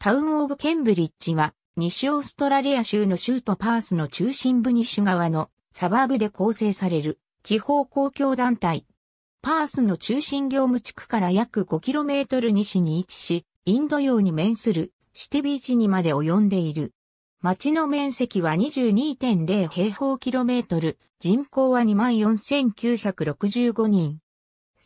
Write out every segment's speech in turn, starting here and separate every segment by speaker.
Speaker 1: タウンオブケンブリッジは、西オーストラリア州の州都パースの中
Speaker 2: 心部西側のサバーブで構成される地方公共団体。パースの中心業務地区から約 5km 西に位置し、インド洋に面するシティビーチにまで及んでいる。町の面積は22.0平方キロメートル、人口は24,965人。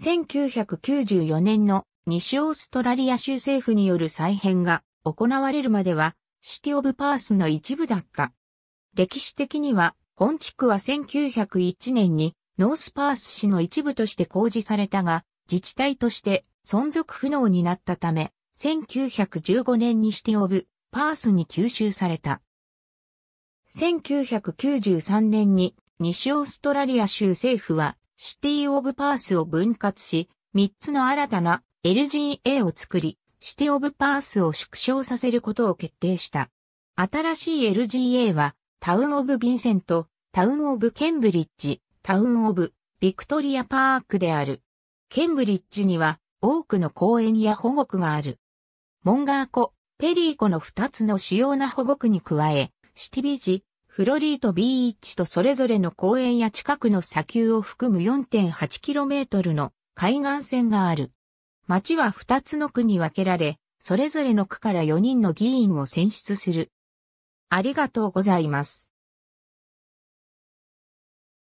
Speaker 2: 1994年の西オーストラリア州政府による再編が行われるまではシティ・オブ・パースの一部だった。歴史的には、本地区は1901年にノースパース市の一部として公示されたが、自治体として存続不能になったため、1915年にシティ・オブ・パースに吸収された。1993年に西オーストラリア州政府はシティ・オブ・パースを分割し、3つの新たな LGA を作り、シティオブパースを縮小させることを決定した。新しい LGA は、タウンオブヴィンセント、タウンオブケンブリッジ、タウンオブビクトリアパークである。ケンブリッジには多くの公園や保護区がある。モンガー湖、ペリー湖の2つの主要な保護区に加え、シティビジ、フロリートビーチとそれぞれの公園や近くの砂丘を含む 4.8km の海岸線がある。町は2つの区に分けられ、それぞれの
Speaker 1: 区から4人の議員を選出する。ありがとうございます。